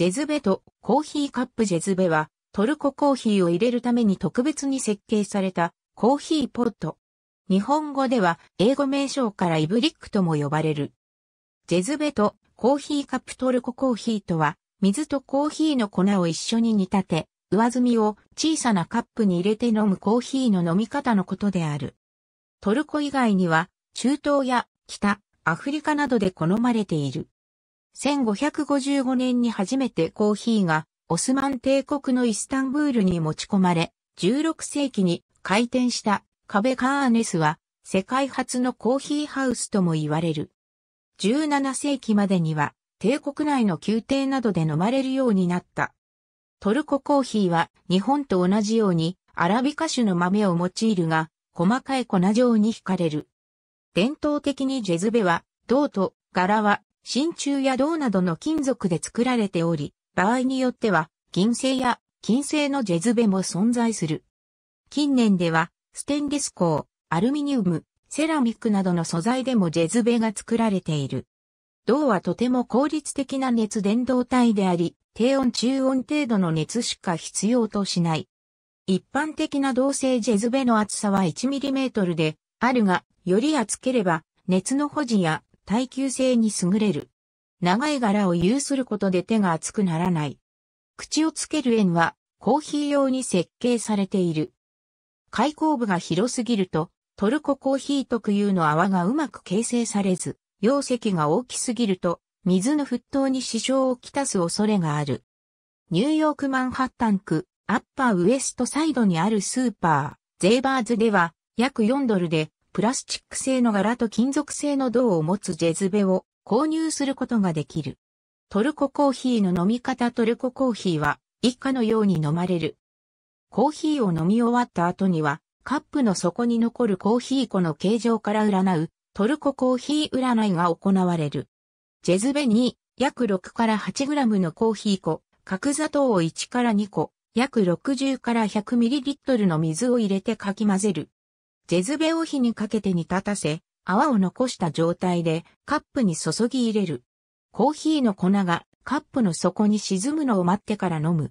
ジェズベとコーヒーカップジェズベはトルココーヒーを入れるために特別に設計されたコーヒーポット。日本語では英語名称からイブリックとも呼ばれる。ジェズベとコーヒーカップトルココーヒーとは水とコーヒーの粉を一緒に煮立て、上澄みを小さなカップに入れて飲むコーヒーの飲み方のことである。トルコ以外には中東や北、アフリカなどで好まれている。1555年に初めてコーヒーがオスマン帝国のイスタンブールに持ち込まれ、16世紀に開店したカベカーネスは世界初のコーヒーハウスとも言われる。17世紀までには帝国内の宮廷などで飲まれるようになった。トルココーヒーは日本と同じようにアラビカ種の豆を用いるが細かい粉状に惹かれる。伝統的にジェズベは銅と柄は真鍮や銅などの金属で作られており、場合によっては、銀製や金製のジェズベも存在する。近年では、ステンレス鋼、アルミニウム、セラミックなどの素材でもジェズベが作られている。銅はとても効率的な熱伝導体であり、低温中温程度の熱しか必要としない。一般的な銅製ジェズベの厚さは 1mm であるが、より厚ければ熱の保持や耐久性に優れる。長い柄を有することで手が熱くならない。口をつける円はコーヒー用に設計されている。開口部が広すぎると、トルココーヒー特有の泡がうまく形成されず、容積が大きすぎると、水の沸騰に支障をきたす恐れがある。ニューヨークマンハッタン区、アッパーウエストサイドにあるスーパー、ゼーバーズでは、約4ドルで、プラスチック製の柄と金属製の銅を持つジェズベを購入することができる。トルココーヒーの飲み方トルココーヒーは以下のように飲まれる。コーヒーを飲み終わった後にはカップの底に残るコーヒー粉の形状から占うトルココーヒー占いが行われる。ジェズベに約6から8グラムのコーヒー粉、角砂糖を1から2個、約60から 100ml の水を入れてかき混ぜる。ジェズベを火にかけて煮立たせ、泡を残した状態でカップに注ぎ入れる。コーヒーの粉がカップの底に沈むのを待ってから飲む。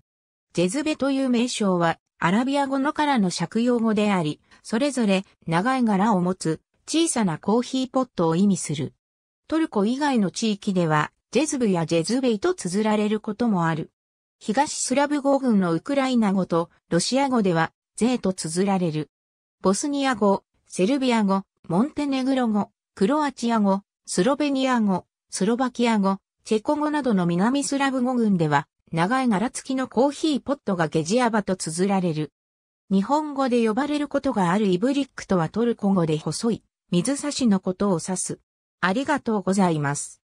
ジェズベという名称はアラビア語のからの借用語であり、それぞれ長い柄を持つ小さなコーヒーポットを意味する。トルコ以外の地域ではジェズブやジェズベイと綴られることもある。東スラブ語群のウクライナ語とロシア語ではゼーと綴られる。ボスニア語、セルビア語、モンテネグロ語、クロアチア語、スロベニア語、スロバキア語、チェコ語などの南スラブ語群では、長い柄付きのコーヒーポットがゲジアバと綴られる。日本語で呼ばれることがあるイブリックとはトルコ語で細い、水差しのことを指す。ありがとうございます。